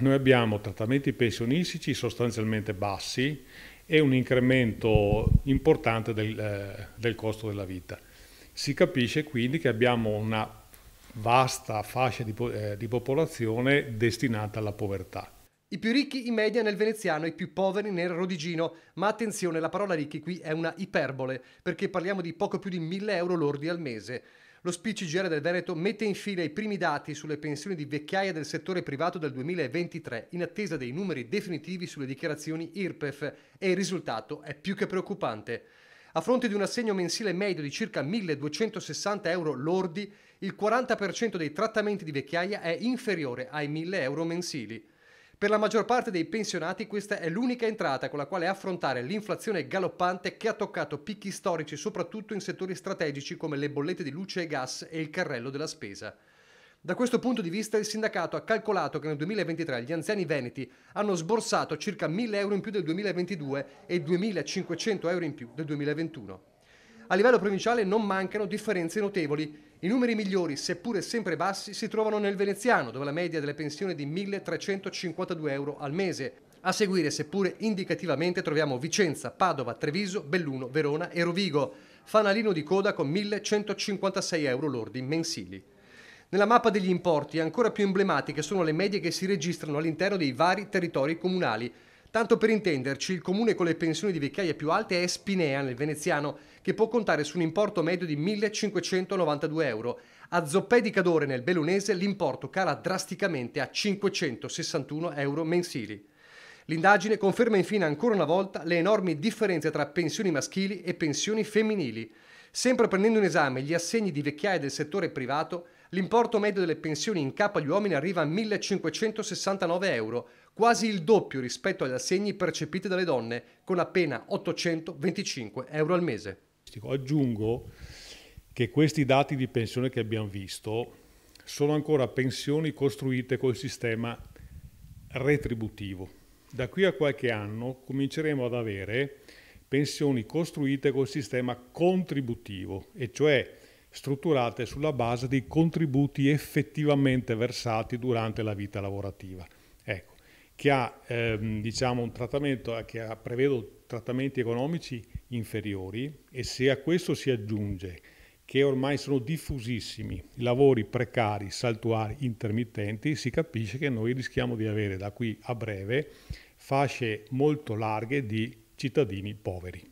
noi abbiamo trattamenti pensionistici sostanzialmente bassi e un incremento importante del, eh, del costo della vita. Si capisce quindi che abbiamo una vasta fascia di, eh, di popolazione destinata alla povertà. I più ricchi in media nel veneziano, i più poveri nel rodigino. Ma attenzione, la parola ricchi qui è una iperbole, perché parliamo di poco più di 1000 euro lordi al mese. Lo speech GR del Veneto mette in fila i primi dati sulle pensioni di vecchiaia del settore privato del 2023 in attesa dei numeri definitivi sulle dichiarazioni IRPEF e il risultato è più che preoccupante. A fronte di un assegno mensile medio di circa 1.260 euro lordi, il 40% dei trattamenti di vecchiaia è inferiore ai 1.000 euro mensili. Per la maggior parte dei pensionati questa è l'unica entrata con la quale affrontare l'inflazione galoppante che ha toccato picchi storici soprattutto in settori strategici come le bollette di luce e gas e il carrello della spesa. Da questo punto di vista il sindacato ha calcolato che nel 2023 gli anziani veneti hanno sborsato circa 1.000 euro in più del 2022 e 2.500 euro in più del 2021. A livello provinciale non mancano differenze notevoli i numeri migliori, seppure sempre bassi, si trovano nel veneziano, dove la media delle pensioni è di 1.352 euro al mese. A seguire, seppure indicativamente, troviamo Vicenza, Padova, Treviso, Belluno, Verona e Rovigo, fanalino di coda con 1.156 euro lordi mensili. Nella mappa degli importi ancora più emblematiche sono le medie che si registrano all'interno dei vari territori comunali, Tanto per intenderci, il comune con le pensioni di vecchiaia più alte è Spinea, nel veneziano, che può contare su un importo medio di 1.592 euro. A Zoppè di Cadore, nel belunese, l'importo cala drasticamente a 561 euro mensili. L'indagine conferma infine ancora una volta le enormi differenze tra pensioni maschili e pensioni femminili. Sempre prendendo in esame gli assegni di vecchiaia del settore privato, l'importo medio delle pensioni in capo agli uomini arriva a 1.569 euro, quasi il doppio rispetto agli assegni percepiti dalle donne, con appena 825 euro al mese. Aggiungo che questi dati di pensione che abbiamo visto sono ancora pensioni costruite col sistema retributivo. Da qui a qualche anno cominceremo ad avere pensioni costruite col sistema contributivo, e cioè strutturate sulla base dei contributi effettivamente versati durante la vita lavorativa. Ecco, che ha ehm, diciamo un trattamento eh, che ha, prevedo trattamenti economici inferiori e se a questo si aggiunge che ormai sono diffusissimi i lavori precari, saltuari, intermittenti, si capisce che noi rischiamo di avere da qui a breve fasce molto larghe di cittadini poveri.